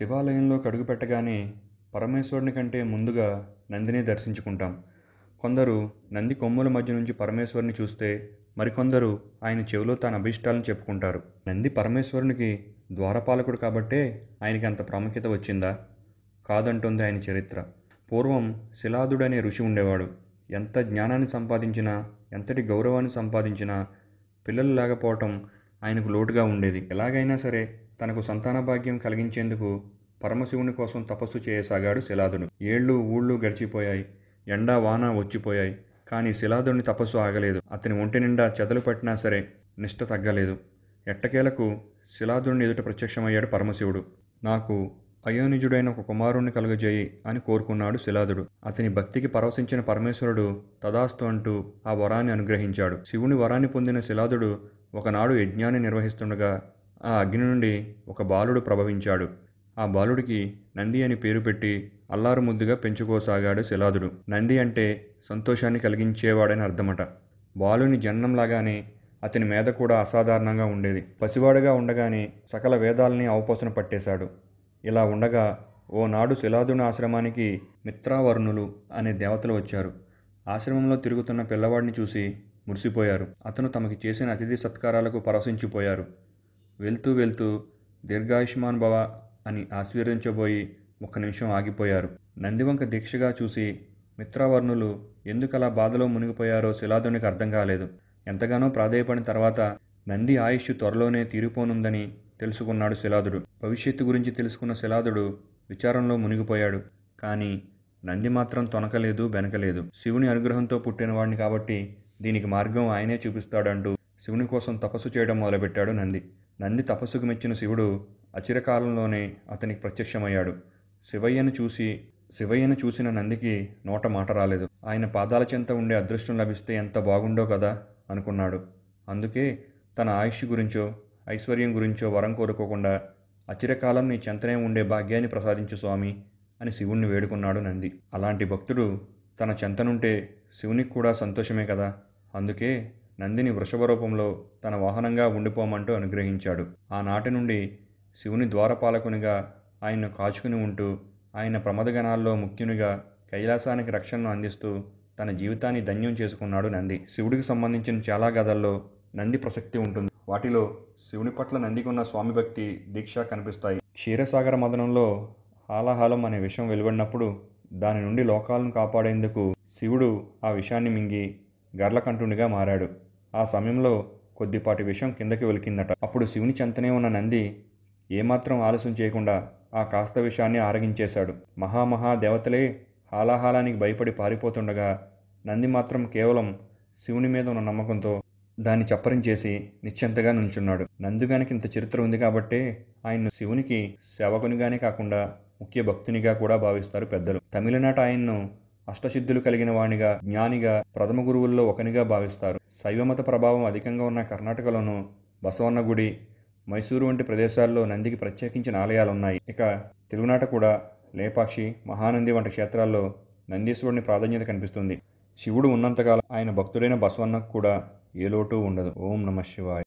శివాలయంలోకి అడుగుపెట్టగానే పరమేశ్వరుని కంటే ముందుగా నందిని దర్శించుకుంటాం కొందరు నంది కొమ్ముల మధ్య నుంచి పరమేశ్వరుని చూస్తే మరికొందరు ఆయన చెవిలో తన అభిష్టాలను చెప్పుకుంటారు నంది పరమేశ్వరునికి ద్వారపాలకుడు కాబట్టే ఆయనకి అంత ప్రాముఖ్యత వచ్చిందా కాదంటుంది ఆయన చరిత్ర పూర్వం శిలాదుడు అనే ఋషి ఉండేవాడు ఎంత జ్ఞానాన్ని సంపాదించినా ఎంతటి గౌరవాన్ని సంపాదించినా పిల్లలు లేకపోవటం ఆయనకు లోటుగా ఉండేది ఎలాగైనా సరే తనకు సంతాన భాగ్యం కలిగించేందుకు పరమశివుని కోసం తపస్సు చేయసాగాడు శిలాదుడు ఏళ్ళు ఊళ్ళు గడిచిపోయాయి ఎండా వాన వచ్చిపోయాయి కానీ శిలాదుని తపస్సు ఆగలేదు అతని ఒంటి నిండా చెదలు పట్టినా సరే నిష్ట తగ్గలేదు ఎట్టకేలకు శిలాదుని ఎదుట ప్రత్యక్షమయ్యాడు పరమశివుడు నాకు అయోనిజుడైన ఒక కుమారుణ్ణి కలుగజేయి అని కోరుకున్నాడు శిలాదుడు అతని భక్తికి పరవశించిన పరమేశ్వరుడు తదాస్తు అంటూ ఆ వరాన్ని అనుగ్రహించాడు శివుని వరాన్ని పొందిన శిలాదుడు ఒకనాడు యజ్ఞాన్ని నిర్వహిస్తుండగా ఆ అగ్ని నుండి ఒక బాలుడు ప్రభవించాడు ఆ బాలుడికి నంది అని పేరు పెట్టి అల్లారు ముద్దుగా పెంచుకోసాగాడు శిలాదుడు నంది అంటే సంతోషాన్ని కలిగించేవాడని అర్థమట బాలుని జన్మంలాగానే అతని మీద కూడా అసాధారణంగా ఉండేది పసివాడుగా ఉండగానే సకల వేదాలని అవపోసన పట్టేశాడు ఇలా ఉండగా ఓనాడు శిలాదుని ఆశ్రమానికి మిత్రావర్ణులు అనే దేవతలు వచ్చారు ఆశ్రమంలో తిరుగుతున్న పిల్లవాడిని చూసి మురిసిపోయారు అతను తమకి చేసిన అతిథి సత్కారాలకు పరవశించిపోయారు వెళ్తూ వెళ్తూ దీర్ఘాయుష్మాన్ భవ అని ఆశీర్వదించబోయి ఒక్క నిమిషం ఆగిపోయారు నందివంక దీక్షగా చూసి మిత్రావర్ణులు ఎందుకలా బాధలో మునిగిపోయారో శిలాదునికి అర్థం కాలేదు ఎంతగానో ప్రాధేయపడిన తర్వాత నంది ఆయుష్ త్వరలోనే తీరిపోనుందని తెలుసుకున్నాడు శిలాదుడు భవిష్యత్తు గురించి తెలుసుకున్న శిలాదుడు విచారంలో మునిగిపోయాడు కానీ నంది మాత్రం తొనకలేదు బెనకలేదు శివుని అనుగ్రహంతో పుట్టినవాడిని కాబట్టి దీనికి మార్గం ఆయనే చూపిస్తాడంటూ శివుని కోసం తపస్సు చేయడం మొదలుపెట్టాడు నంది నంది తపస్సుకు మెచ్చిన శివుడు అచిరకాలంలోనే అతనికి ప్రత్యక్షమయ్యాడు శివయ్యను చూసి శివయ్యను చూసిన నందికి నోట మాట రాలేదు ఆయన పాదాల చెంత ఉండే అదృష్టం లభిస్తే ఎంత బాగుండో కదా అనుకున్నాడు అందుకే తన ఆయుష్ గురించో ఐశ్వర్యం గురించో వరం కోరుకోకుండా అచిరకాలం నీ చెంతనే ఉండే భాగ్యాన్ని ప్రసాదించు స్వామి అని శివుణ్ణి వేడుకున్నాడు నంది అలాంటి భక్తుడు తన చెంతనుంటే శివునికి కూడా సంతోషమే కదా అందుకే నందిని వృషభ రూపంలో తన వాహనంగా ఉండిపోమంటూ అనుగ్రహించాడు ఆనాటి నుండి శివుని ద్వారపాలకునిగా ఆయన్ను కాచుకుని ఉంటూ ఆయన ప్రమదగణాల్లో ముఖ్యునిగా కైలాసానికి రక్షణను అందిస్తూ తన జీవితాన్ని ధన్యం చేసుకున్నాడు నంది శివుడికి సంబంధించిన చాలా గదల్లో నంది ప్రసక్తి ఉంటుంది వాటిలో శివుని పట్ల నందికున్న స్వామి భక్తి దీక్ష కనిపిస్తాయి క్షీరసాగర మదనంలో హాలాహలం అనే విషం వెలువడినప్పుడు దాని నుండి లోకాలను కాపాడేందుకు శివుడు ఆ విషాన్ని మింగి గర్లకంఠునిగా మారాడు ఆ సమయంలో కొద్దిపాటి విషం కిందకి వెలికిందట అప్పుడు శివుని చెంతనే ఉన్న నంది ఏమాత్రం ఆలస్యం చేయకుండా ఆ కాస్త విషాన్ని ఆరగించేశాడు మహామహాదేవతలే హాలాహాలానికి భయపడి పారిపోతుండగా నంది మాత్రం కేవలం శివుని మీద ఉన్న నమ్మకంతో దాన్ని చప్పరం చేసి నిశ్చింతగా నుంచున్నాడు నందుగానికి ఇంత చరిత్ర ఉంది కాబట్టే ఆయన్ను శివునికి సేవకునిగానే కాకుండా ముఖ్య భక్తునిగా కూడా భావిస్తారు పెద్దలు తమిళనాట ఆయన్ను అష్టసిద్ధులు కలిగిన వాణిగా జ్ఞానిగా ప్రథమ గురువుల్లో ఒకనిగా భావిస్తారు శైవమత ప్రభావం అధికంగా ఉన్న కర్ణాటకలోను బసవన్న గుడి మైసూరు వంటి ప్రదేశాల్లో నందికి ప్రత్యేకించిన ఆలయాలు ఉన్నాయి ఇక తెలుగునాట కూడా లేపాక్షి మహానంది వంటి క్షేత్రాల్లో నందీశ్వరుని ప్రాధాన్యత కనిపిస్తుంది శివుడు ఉన్నంతకాలం ఆయన భక్తుడైన బసవన్నకు కూడా ఏ లోటు ఉండదు ఓం నమ శివాయ